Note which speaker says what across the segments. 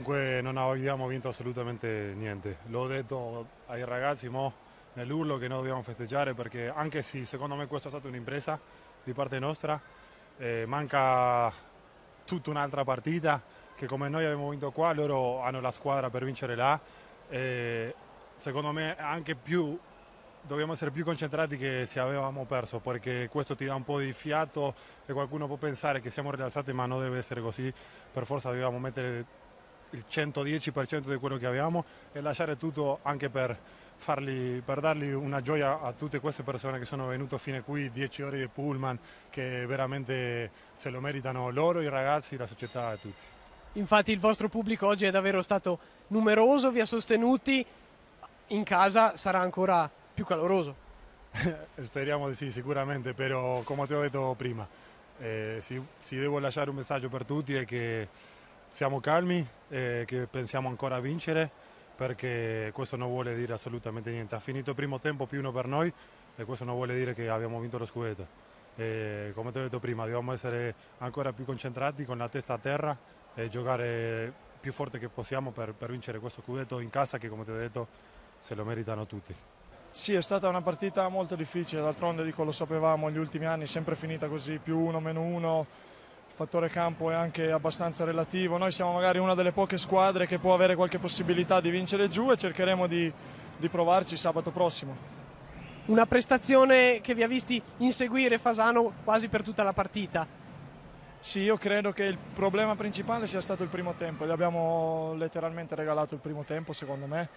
Speaker 1: comunque non abbiamo vinto assolutamente niente. L'ho detto ai ragazzi mo nell'urlo che noi dobbiamo festeggiare perché anche se secondo me questa è stata un'impresa di parte nostra, eh, manca tutta un'altra partita che come noi abbiamo vinto qua, loro hanno la squadra per vincere là. Eh, secondo me anche più dobbiamo essere più concentrati che se avevamo perso perché questo ti dà un po' di fiato e qualcuno può pensare che siamo rilassati ma non deve essere così per forza dobbiamo mettere il 110% di quello che abbiamo e lasciare tutto anche per, farli, per dargli una gioia a tutte queste persone che sono venute fino a qui, 10 ore di pullman, che veramente se lo meritano loro, i ragazzi, la società e tutti.
Speaker 2: Infatti il vostro pubblico oggi è davvero stato
Speaker 1: numeroso, vi ha sostenuti,
Speaker 2: in casa sarà ancora più caloroso.
Speaker 1: Speriamo di sì, sicuramente, però come ti ho detto prima, eh, se devo lasciare un messaggio per tutti è che siamo calmi e che pensiamo ancora a vincere perché questo non vuole dire assolutamente niente. Ha finito il primo tempo più uno per noi e questo non vuole dire che abbiamo vinto lo scudetto. E come ti ho detto prima, dobbiamo essere ancora più concentrati con la testa a terra e giocare più forte che possiamo per, per vincere questo scudetto in casa che come ti ho detto se lo meritano tutti.
Speaker 2: Sì, è stata una partita molto difficile, d'altronde dico lo sapevamo, negli ultimi anni sempre finita così, più uno, meno uno, fattore campo è anche abbastanza relativo. Noi siamo magari una delle poche squadre che può avere qualche possibilità di vincere giù e cercheremo di, di provarci sabato prossimo. Una prestazione che vi ha visti inseguire Fasano quasi per tutta la partita. Sì, io credo che il problema principale sia stato il primo tempo, gli abbiamo letteralmente regalato il primo tempo secondo me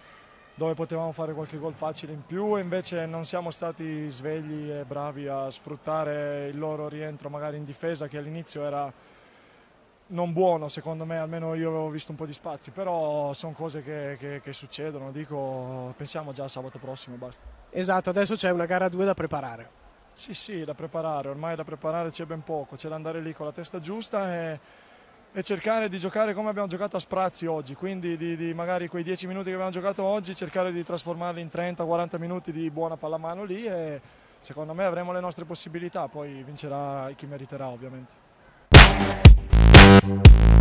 Speaker 2: dove potevamo fare qualche gol facile in più e invece non siamo stati svegli e bravi a sfruttare il loro rientro magari in difesa che all'inizio era non buono secondo me, almeno io avevo visto un po' di spazi, però sono cose che, che, che succedono, dico pensiamo già a sabato prossimo e basta. Esatto, adesso c'è una gara 2 da preparare. Sì, sì, da preparare, ormai da preparare c'è ben poco, c'è da andare lì con la testa giusta e e cercare di giocare come abbiamo giocato a Sprazzi oggi, quindi di, di magari quei 10 minuti che abbiamo giocato oggi cercare di trasformarli in 30-40 minuti di buona pallamano lì e secondo me avremo le nostre possibilità, poi vincerà chi meriterà
Speaker 1: ovviamente.